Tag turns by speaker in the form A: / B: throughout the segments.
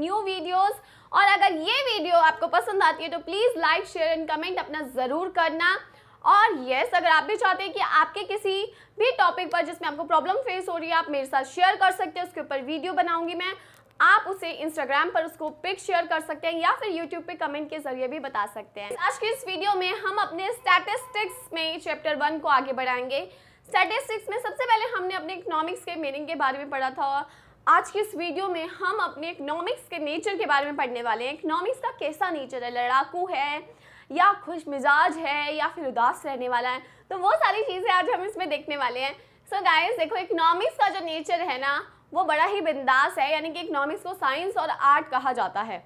A: New videos और अगर ये वीडियो आपको पसंद आती है तो please like share and comment अपना ज़रूर करना और यस yes, अगर आप भी चाहते हैं कि आपके किसी भी टॉपिक पर जिसमें आपको प्रॉब्लम फेस हो रही है आप मेरे साथ शेयर कर सकते हैं उसके ऊपर वीडियो बनाऊंगी मैं आप उसे इंस्टाग्राम पर उसको पिक शेयर कर सकते हैं या फिर यूट्यूब पे कमेंट के जरिए भी बता सकते हैं आज के इस वीडियो में हम अपने स्टैटिस्टिक्स में चैप्टर वन को आगे बढ़ाएंगे स्टैटिस्टिक्स में सबसे पहले हमने अपने इकोनॉमिक्स के मीनिंग के बारे में पढ़ा था आज के इस वीडियो में हम अपने इकनॉमिक्स के नेचर के बारे में पढ़ने वाले हैं इकनॉमिक्स का कैसा नेचर है लड़ाकू है या खुश मिजाज है या फिर उदास रहने वाला है तो वो सारी चीज़ें आज हम इसमें देखने वाले हैं सो so गाइस देखो इकनॉमिक्स का जो नेचर है ना वो बड़ा ही बिंदास है यानी कि इकनॉमिक्स को साइंस और आर्ट कहा जाता है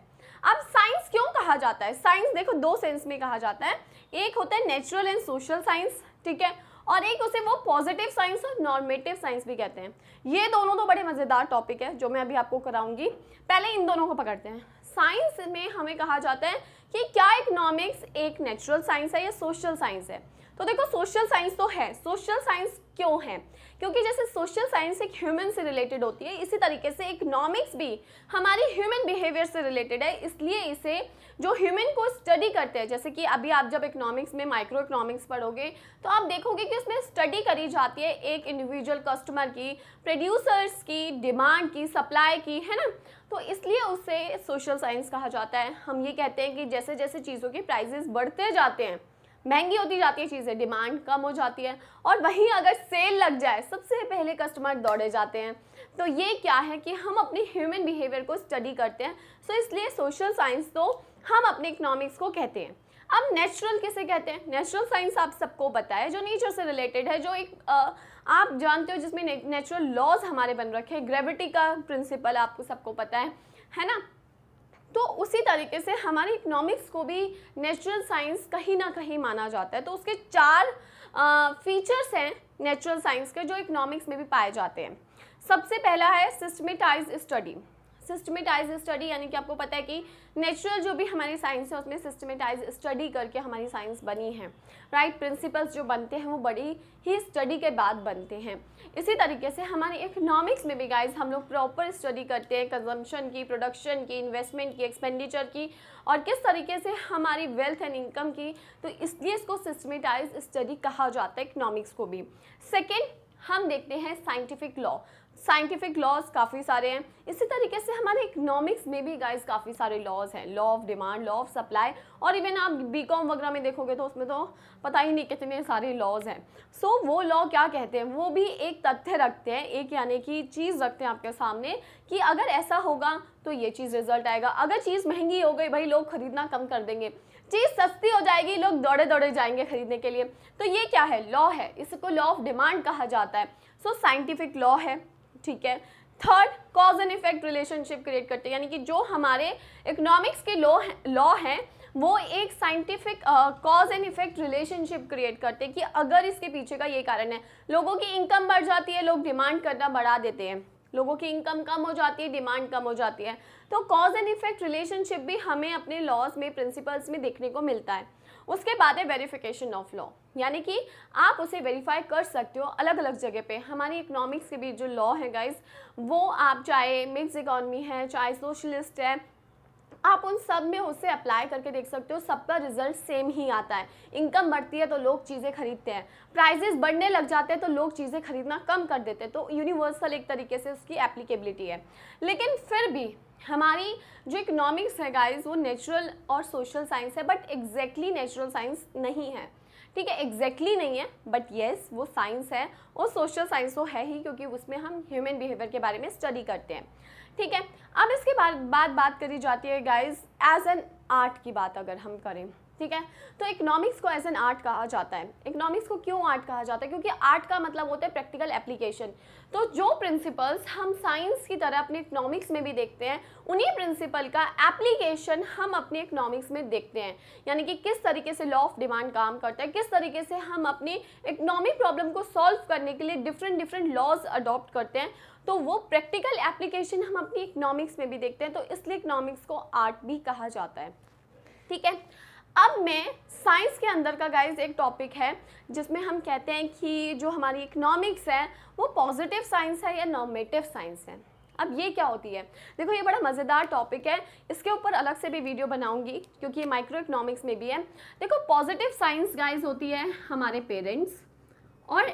A: अब साइंस क्यों कहा जाता है साइंस देखो दो सेंस में कहा जाता है एक होता है नेचुरल एंड सोशल साइंस ठीक है और एक उसे वो पॉजिटिव साइंस और नॉर्मेटिव साइंस भी कहते हैं ये दोनों तो बड़े मज़ेदार टॉपिक है जो मैं अभी आपको कराऊंगी पहले इन दोनों को पकड़ते हैं साइंस में हमें कहा जाता है कि क्या इकोनॉमिक्स एक नेचुरल साइंस है या सोशल साइंस है तो देखो सोशल साइंस तो है सोशल साइंस क्यों है क्योंकि जैसे सोशल साइंस एक ह्यूमन से रिलेटेड होती है इसी तरीके से इकोनॉमिक्स भी हमारे ह्यूमन बिहेवियर से रिलेटेड है इसलिए इसे जो ह्यूमन को स्टडी करते हैं जैसे कि अभी आप जब इकोनॉमिक्स में माइक्रो इकोनॉमिक्स पढ़ोगे तो आप देखोगे कि उसमें स्टडी करी जाती है एक इंडिविजुअल कस्टमर की प्रोड्यूसर्स की डिमांड की सप्लाई की है ना तो इसलिए उसे सोशल साइंस कहा जाता है हम ये कहते हैं कि जैसे जैसे चीज़ों के प्राइजेस बढ़ते जाते हैं महंगी होती जाती है चीज़ें डिमांड कम हो जाती है और वहीं अगर सेल लग जाए सबसे पहले कस्टमर दौड़े जाते हैं तो ये क्या है कि हम अपने ह्यूमन बिहेवियर को स्टडी करते हैं सो so इसलिए सोशल साइंस तो हम अपने इकोनॉमिक्स को कहते हैं अब नेचुरल किसे कहते हैं नेचुरल साइंस आप सबको पता है जो नेचर से रिलेटेड है जो एक आ, आप जानते हो जिसमें नेचुरल लॉज हमारे बन रखे हैं ग्रेविटी का प्रिंसिपल आपको सबको पता है है ना तो उसी तरीके से हमारे इकोनॉमिक्स को भी नेचुरल साइंस कहीं ना कहीं माना जाता है तो उसके चार फीचर्स हैं नेचुरल साइंस के जो इकोनॉमिक्स में भी पाए जाते हैं सबसे पहला है सिस्टमेटाइज स्टडी सिस्टमेटाइज स्टडी यानी कि आपको पता है कि नेचुरल जो भी हमारी साइंस है उसमें सिस्टमेटाइज स्टडी करके हमारी साइंस बनी है राइट प्रिंसिपल्स जो बनते हैं वो बड़ी ही स्टडी के बाद बनते हैं इसी तरीके से हमारे इकोनॉमिक्स में भी गाइज हम लोग प्रॉपर स्टडी करते हैं कंजम्पशन की प्रोडक्शन की इन्वेस्टमेंट की एक्सपेंडिचर की और किस तरीके से हमारी वेल्थ एंड इनकम की तो इसलिए इसको सिस्टमेटाइज स्टडी कहा जाता है इकोनॉमिक्स को भी सेकेंड हम देखते हैं साइंटिफिक लॉ साइंटिफिक लॉज काफ़ी सारे हैं इसी तरीके से हमारे इकोनॉमिक्स में भी गाइस काफ़ी सारे लॉज हैं law of demand law of supply और इवन आप बीकॉम वगैरह में देखोगे तो उसमें तो पता ही नहीं कितने सारे लॉज हैं सो so, वो लॉ क्या कहते हैं वो भी एक तथ्य रखते हैं एक यानी कि चीज़ रखते हैं आपके सामने कि अगर ऐसा होगा तो ये चीज़ रिजल्ट आएगा अगर चीज़ महंगी हो गई भाई लोग खरीदना कम कर देंगे चीज़ सस्ती हो जाएगी लोग दौड़े दौड़े जाएंगे खरीदने के लिए तो ये क्या है लॉ है इसको लॉ ऑफ डिमांड कहा जाता है सो साइंटिफिक लॉ है ठीक है third cause and effect relationship create करते हैं यानी कि जो हमारे इकोनॉमिक्स के लॉ लॉ हैं वो एक scientific cause and effect relationship create करते हैं कि अगर इसके पीछे का ये कारण है लोगों की इनकम बढ़ जाती है लोग डिमांड करना बढ़ा देते हैं लोगों की इनकम कम हो जाती है डिमांड कम हो जाती है तो कॉज एंड इफेक्ट रिलेशनशिप भी हमें अपने लॉज में प्रिंसिपल्स में देखने को मिलता है उसके बाद है वेरिफिकेशन ऑफ लॉ यानी कि आप उसे वेरीफाई कर सकते हो अलग अलग जगह पे हमारी इकोनॉमिक्स के भी जो लॉ है गाइज वो आप चाहे मिक्स इकॉनमी है चाहे सोशलिस्ट है आप उन सब में उससे अप्लाई करके देख सकते हो सबका रिजल्ट सेम ही आता है इनकम बढ़ती है तो लोग चीज़ें खरीदते हैं प्राइजेस बढ़ने लग जाते हैं तो लोग चीज़ें खरीदना कम कर देते हैं तो यूनिवर्सल एक तरीके से उसकी एप्लीकेबिलिटी है लेकिन फिर भी हमारी जो इकोनॉमिक्स है गाइज वो नेचुरल और सोशल साइंस है बट एग्जैक्टली नेचुरल साइंस नहीं है ठीक है एग्जैक्टली नहीं है बट येस yes, वो साइंस है और सोशल साइंस तो है ही क्योंकि उसमें हम ह्यूमन बिहेवियर के बारे में स्टडी करते हैं ठीक है अब इसके बाद बात बात करी जाती है गाइज एज एन आर्ट की बात अगर हम करें ठीक है तो इकोनॉमिक्स को एज एन आर्ट कहा जाता है इकोनॉमिक्स को क्यों आर्ट कहा जाता है क्योंकि आर्ट का मतलब होता है प्रैक्टिकल एप्लीकेशन तो जो प्रिंसिपल्स हम साइंस की तरह अपने इकोनॉमिक्स में भी देखते हैं उन्हीं प्रिंसिपल का एप्लीकेशन हम अपने इकोनॉमिक्स में देखते हैं यानी कि किस तरीके से लॉ ऑफ डिमांड काम करता है किस तरीके से हम अपनी इकोनॉमिक प्रॉब्लम को सॉल्व करने के लिए डिफरेंट डिफरेंट लॉज अडॉप्ट करते हैं तो वो प्रैक्टिकल एप्लीकेशन हम अपनी इकोनॉमिक्स में भी देखते हैं तो इसलिए इकोनॉमिक्स को आर्ट भी कहा जाता है ठीक है अब मैं साइंस के अंदर का गाइज एक टॉपिक है जिसमें हम कहते हैं कि जो हमारी इकोनॉमिक्स है वो पॉजिटिव साइंस है या नॉमेटिव साइंस है अब ये क्या होती है देखो ये बड़ा मज़ेदार टॉपिक है इसके ऊपर अलग से भी वीडियो बनाऊंगी क्योंकि ये माइक्रो इकोनॉमिक्स में भी है देखो पॉजिटिव साइंस गाइज होती है हमारे पेरेंट्स और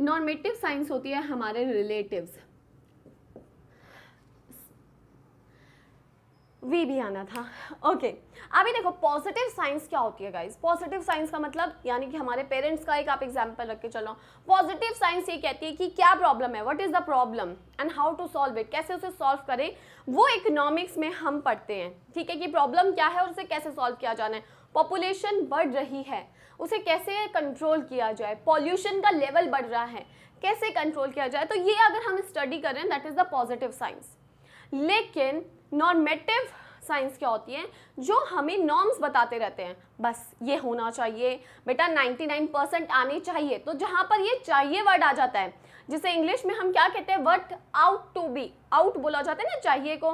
A: नॉर्मेटिव साइंस होती है हमारे रिलेटिव्स वी भी आना था ओके okay. अभी देखो पॉजिटिव साइंस क्या होती है गाइज पॉजिटिव साइंस का मतलब यानी कि हमारे पेरेंट्स का एक आप एग्जाम्पल रख के चलो पॉजिटिव साइंस ये कहती है कि क्या प्रॉब्लम है what is the problem and how to solve it कैसे उसे सॉल्व करें वो इकोनॉमिक्स में हम पढ़ते हैं ठीक है कि प्रॉब्लम क्या है और उसे कैसे सॉल्व किया जाना है पॉपुलेशन बढ़ रही है उसे कैसे कंट्रोल किया जाए पॉल्यूशन का लेवल बढ़ रहा है कैसे कंट्रोल किया जाए तो ये अगर हम स्टडी करें that is the positive science लेकिन नॉर्मेटिव साइंस क्या होती है जो हमें नॉर्म्स बताते रहते हैं बस ये होना चाहिए बेटा 99 परसेंट आने चाहिए तो जहाँ पर ये चाहिए वर्ड आ जाता है जिसे इंग्लिश में हम क्या कहते हैं what ought to be ought बोला जाता है ना चाहिए को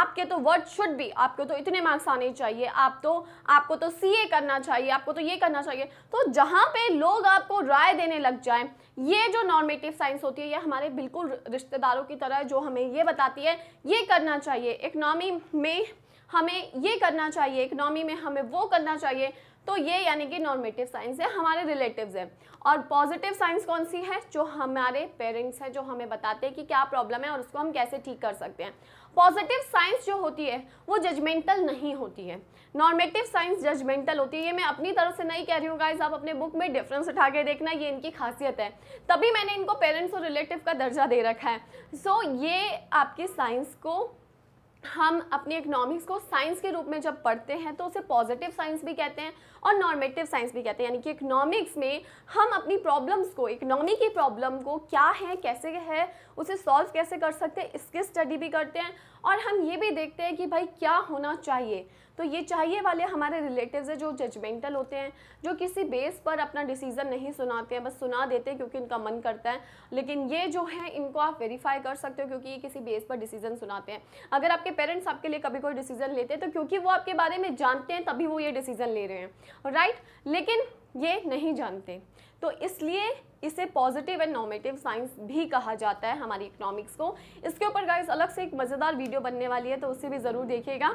A: आपके तो वर्ड शुड भी आपको तो इतने मार्क्स आने चाहिए आप तो आपको तो सी करना चाहिए आपको तो ये करना चाहिए तो जहाँ पे लोग आपको राय देने लग जाएं ये जो नॉर्मेटिव साइंस होती है ये हमारे बिल्कुल रिश्तेदारों की तरह जो हमें ये बताती है ये करना चाहिए इकनॉमी में हमें ये करना चाहिए इकनॉमी में हमें वो करना चाहिए तो ये यानी कि नॉर्मेटिव साइंस है हमारे रिलेटिव्स हैं और पॉजिटिव साइंस कौन सी है जो हमारे पेरेंट्स हैं जो हमें बताते हैं कि क्या प्रॉब्लम है और उसको हम कैसे ठीक कर सकते हैं पॉजिटिव साइंस जो होती है वो जजमेंटल नहीं होती है नॉर्मेटिव साइंस जजमेंटल होती है ये मैं अपनी तरफ से नहीं कह रही हूँ गाइज आप अपने बुक में डिफरेंस उठा के देखना ये इनकी खासियत है तभी मैंने इनको पेरेंट्स और रिलेटिव का दर्जा दे रखा है सो so, ये आपकी साइंस को हम अपनी इकनॉमिक्स को साइंस के रूप में जब पढ़ते हैं तो उसे पॉजिटिव साइंस भी कहते हैं और नॉर्मेटिव साइंस भी कहते हैं यानी कि इकोनॉमिक्स में हम अपनी प्रॉब्लम्स को इकोनॉमी की प्रॉब्लम को क्या है कैसे है उसे सॉल्व कैसे कर सकते हैं इसकी स्टडी भी करते हैं और हम ये भी देखते हैं कि भाई क्या होना चाहिए तो ये चाहिए वाले हमारे रिलेटिव्स हैं जो जजमेंटल होते हैं जो किसी बेस पर अपना डिसीज़न नहीं सुनाते हैं बस सुना देते हैं क्योंकि इनका मन करता है लेकिन ये जो है इनको आप वेरीफाई कर सकते हो क्योंकि ये किसी बेस पर डिसीज़न सुनाते हैं अगर आपके पेरेंट्स आपके लिए कभी कोई डिसीज़न लेते हैं तो क्योंकि वो आपके बारे में जानते हैं तभी वो ये डिसीज़न ले रहे हैं राइट लेकिन ये नहीं जानते तो इसलिए इसे पॉजिटिव एंड नॉमेटिव साइंस भी कहा जाता है हमारी इकोनॉमिक्स को इसके ऊपर गाइस अलग से एक मज़ेदार वीडियो बनने वाली है तो उसे भी ज़रूर देखिएगा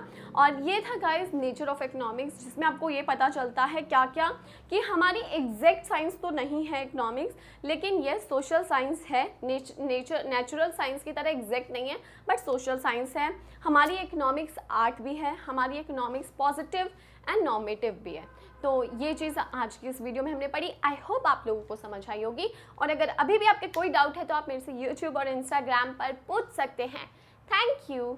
A: और ये था गाइस नेचर ऑफ इकोनॉमिक्स जिसमें आपको ये पता चलता है क्या क्या कि हमारी एग्जैक्ट साइंस तो नहीं है इकोनॉमिक्स लेकिन ये सोशल साइंस है नेचर नेचुरल साइंस की तरह एग्जैक्ट नहीं है बट सोशल साइंस है हमारी इकोनॉमिक्स आर्ट भी है हमारी इकोनॉमिक्स पॉजिटिव एंड नॉर्मेटिव भी है तो ये चीज़ आज की इस वीडियो में हमने पढ़ी आई होप आप लोगों को समझ आई होगी और अगर अभी भी आपके कोई डाउट है तो आप मेरे से यूट्यूब और इंस्टाग्राम पर पूछ सकते हैं थैंक यू